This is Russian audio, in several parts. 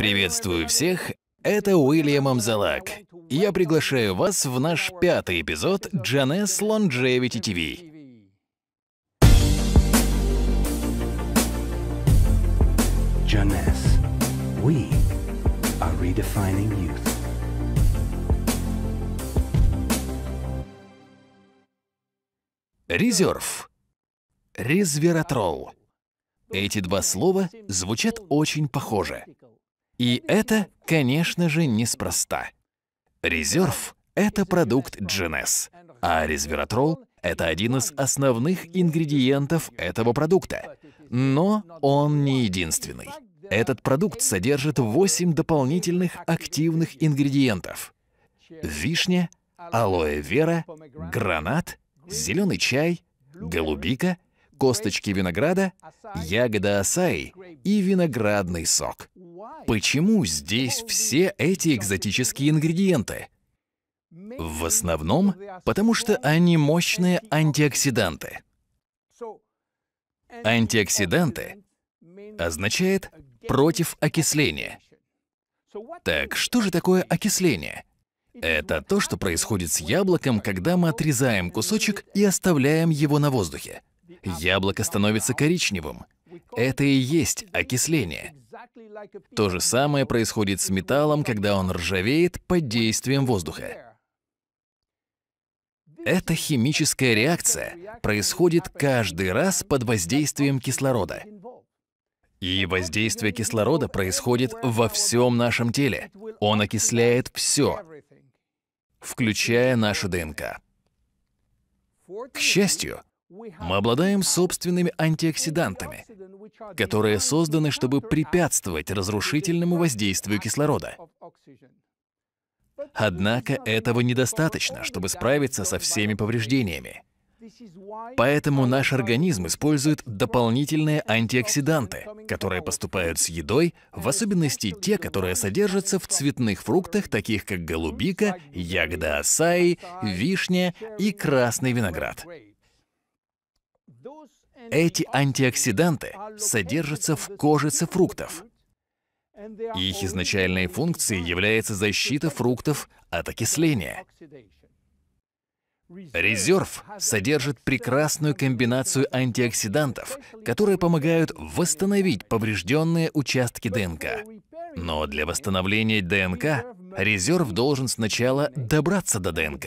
Приветствую всех, это Уильям Амзалак. Я приглашаю вас в наш пятый эпизод Джанес Longevity TV. Janess, we are redefining youth. Резерв. Резвератрол. Эти два слова звучат очень похоже. И это, конечно же, неспроста. Резерв — это продукт GNS, а резвератрол — это один из основных ингредиентов этого продукта. Но он не единственный. Этот продукт содержит 8 дополнительных активных ингредиентов. Вишня, алоэ вера, гранат, зеленый чай, голубика — косточки винограда, ягода асаи и виноградный сок. Почему здесь все эти экзотические ингредиенты? В основном, потому что они мощные антиоксиданты. Антиоксиданты означает «против окисления». Так что же такое окисление? Это то, что происходит с яблоком, когда мы отрезаем кусочек и оставляем его на воздухе яблоко становится коричневым. Это и есть окисление. То же самое происходит с металлом, когда он ржавеет под действием воздуха. Эта химическая реакция происходит каждый раз под воздействием кислорода. И воздействие кислорода происходит во всем нашем теле. Он окисляет все, включая нашу ДНК. К счастью, мы обладаем собственными антиоксидантами, которые созданы, чтобы препятствовать разрушительному воздействию кислорода. Однако этого недостаточно, чтобы справиться со всеми повреждениями. Поэтому наш организм использует дополнительные антиоксиданты, которые поступают с едой, в особенности те, которые содержатся в цветных фруктах, таких как голубика, ягода асаи, вишня и красный виноград. Эти антиоксиданты содержатся в кожице фруктов. Их изначальной функцией является защита фруктов от окисления. Резерв содержит прекрасную комбинацию антиоксидантов, которые помогают восстановить поврежденные участки ДНК. Но для восстановления ДНК резерв должен сначала добраться до ДНК.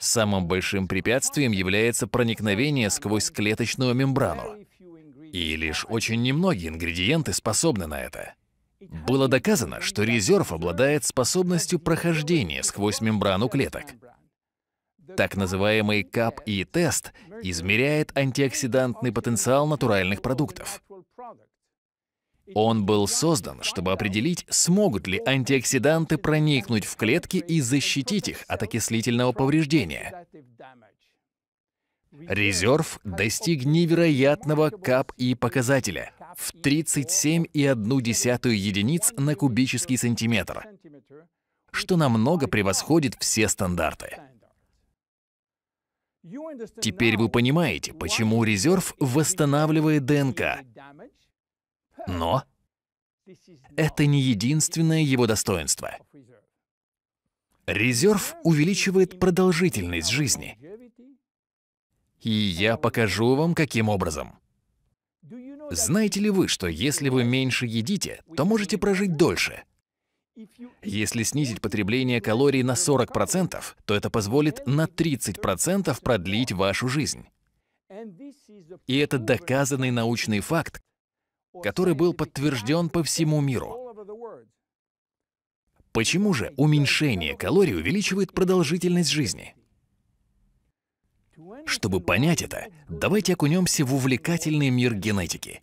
Самым большим препятствием является проникновение сквозь клеточную мембрану. И лишь очень немногие ингредиенты способны на это. Было доказано, что резерв обладает способностью прохождения сквозь мембрану клеток. Так называемый КАП и тест измеряет антиоксидантный потенциал натуральных продуктов. Он был создан, чтобы определить, смогут ли антиоксиданты проникнуть в клетки и защитить их от окислительного повреждения. Резерв достиг невероятного кап и показателя в 37,1 единиц на кубический сантиметр, что намного превосходит все стандарты. Теперь вы понимаете, почему резерв восстанавливает ДНК, но это не единственное его достоинство. Резерв увеличивает продолжительность жизни. И я покажу вам, каким образом. Знаете ли вы, что если вы меньше едите, то можете прожить дольше? Если снизить потребление калорий на 40%, то это позволит на 30% продлить вашу жизнь. И это доказанный научный факт, который был подтвержден по всему миру. Почему же уменьшение калорий увеличивает продолжительность жизни? Чтобы понять это, давайте окунемся в увлекательный мир генетики.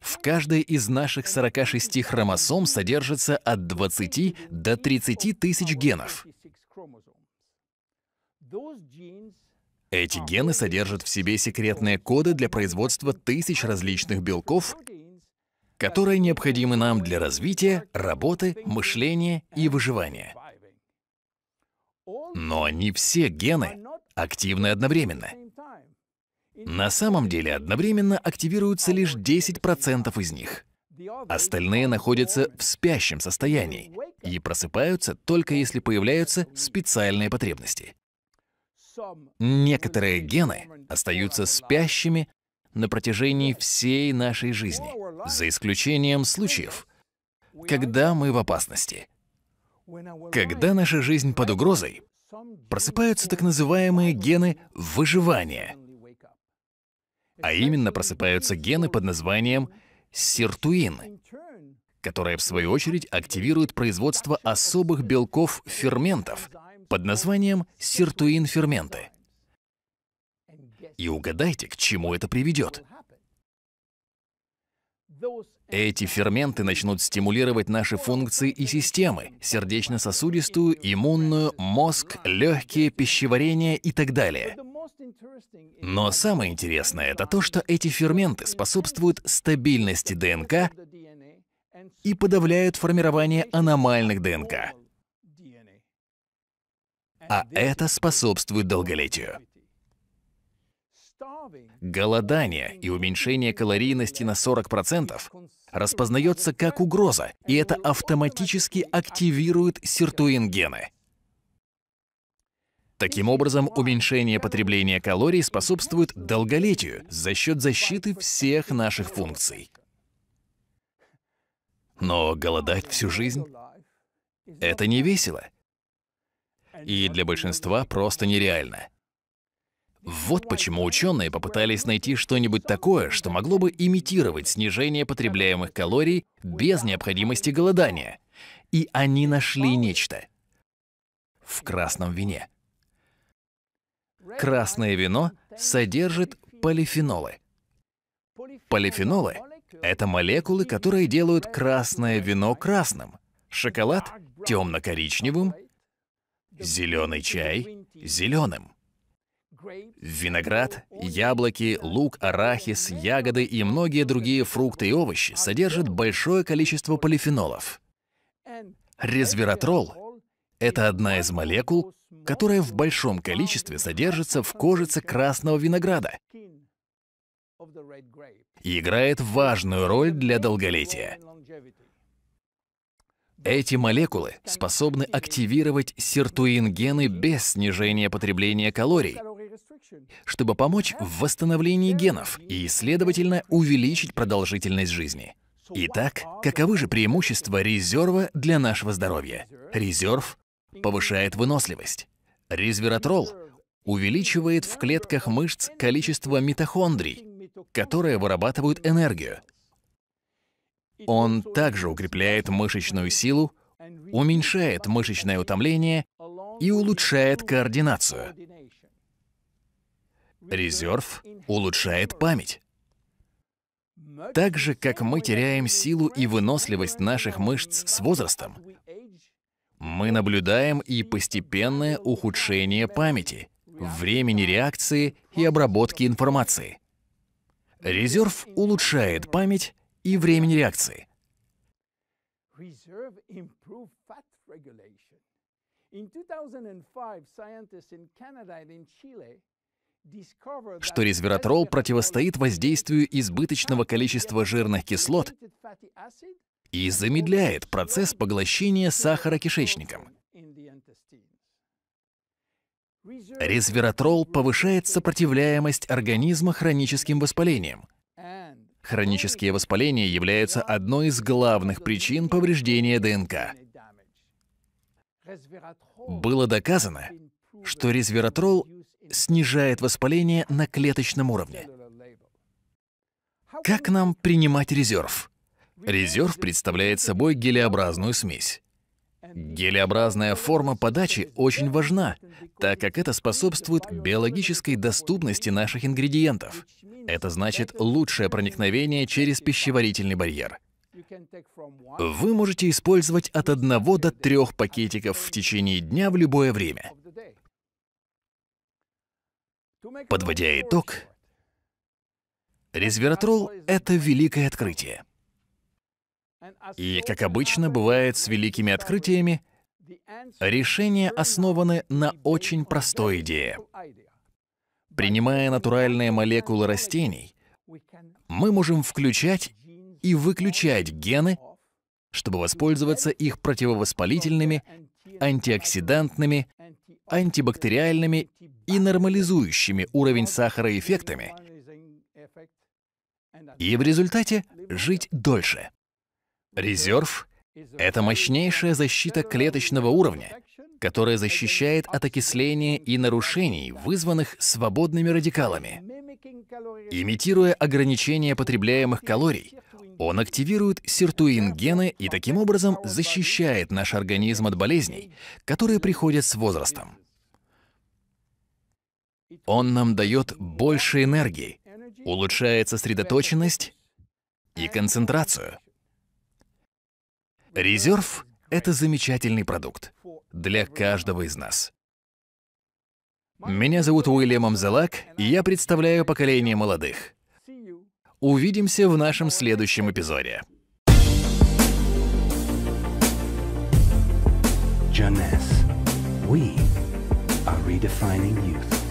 В каждой из наших 46 хромосом содержится от 20 до 30 тысяч генов. Эти гены содержат в себе секретные коды для производства тысяч различных белков, которые необходимы нам для развития, работы, мышления и выживания. Но не все гены активны одновременно. На самом деле одновременно активируются лишь 10% из них. Остальные находятся в спящем состоянии и просыпаются только если появляются специальные потребности. Некоторые гены остаются спящими на протяжении всей нашей жизни, за исключением случаев, когда мы в опасности. Когда наша жизнь под угрозой, просыпаются так называемые гены выживания, а именно просыпаются гены под названием сиртуин, которые в свою очередь активируют производство особых белков-ферментов, под названием сиртуин-ферменты. И угадайте, к чему это приведет. Эти ферменты начнут стимулировать наши функции и системы, сердечно-сосудистую, иммунную, мозг, легкие, пищеварение и так далее. Но самое интересное это то, что эти ферменты способствуют стабильности ДНК и подавляют формирование аномальных ДНК а это способствует долголетию. Голодание и уменьшение калорийности на 40% распознается как угроза, и это автоматически активирует сиртуин-гены. Таким образом, уменьшение потребления калорий способствует долголетию за счет защиты всех наших функций. Но голодать всю жизнь — это не весело и для большинства просто нереально. Вот почему ученые попытались найти что-нибудь такое, что могло бы имитировать снижение потребляемых калорий без необходимости голодания. И они нашли нечто. В красном вине. Красное вино содержит полифенолы. Полифенолы — это молекулы, которые делают красное вино красным, шоколад — темно-коричневым, Зеленый чай – зеленым. Виноград, яблоки, лук, арахис, ягоды и многие другие фрукты и овощи содержат большое количество полифенолов. Резвератрол – это одна из молекул, которая в большом количестве содержится в кожице красного винограда и играет важную роль для долголетия. Эти молекулы способны активировать сиртуин-гены без снижения потребления калорий, чтобы помочь в восстановлении генов и, следовательно, увеличить продолжительность жизни. Итак, каковы же преимущества резерва для нашего здоровья? Резерв повышает выносливость. Резвератрол увеличивает в клетках мышц количество митохондрий, которые вырабатывают энергию, он также укрепляет мышечную силу, уменьшает мышечное утомление и улучшает координацию. Резерв улучшает память. Так же, как мы теряем силу и выносливость наших мышц с возрастом, мы наблюдаем и постепенное ухудшение памяти, времени реакции и обработки информации. Резерв улучшает память и времени реакции. Что резвератрол противостоит воздействию избыточного количества жирных кислот и замедляет процесс поглощения сахара кишечником. Резвератрол повышает сопротивляемость организма хроническим воспалениям, Хронические воспаления являются одной из главных причин повреждения ДНК. Было доказано, что резвератрол снижает воспаление на клеточном уровне. Как нам принимать резерв? Резерв представляет собой гелеобразную смесь. Гелеобразная форма подачи очень важна, так как это способствует биологической доступности наших ингредиентов. Это значит лучшее проникновение через пищеварительный барьер. Вы можете использовать от одного до трех пакетиков в течение дня в любое время. Подводя итог, резвератрол — это великое открытие. И, как обычно бывает с великими открытиями, решения основаны на очень простой идее. Принимая натуральные молекулы растений, мы можем включать и выключать гены, чтобы воспользоваться их противовоспалительными, антиоксидантными, антибактериальными и нормализующими уровень сахара эффектами, и в результате жить дольше. Резерв — это мощнейшая защита клеточного уровня, которая защищает от окисления и нарушений, вызванных свободными радикалами. Имитируя ограничение потребляемых калорий, он активирует сиртуин гены и таким образом защищает наш организм от болезней, которые приходят с возрастом. Он нам дает больше энергии, улучшает сосредоточенность и концентрацию — Резерв — это замечательный продукт для каждого из нас. Меня зовут Уильям Амзелак, и я представляю поколение молодых. Увидимся в нашем следующем эпизоде. Jeunesse. We are redefining youth.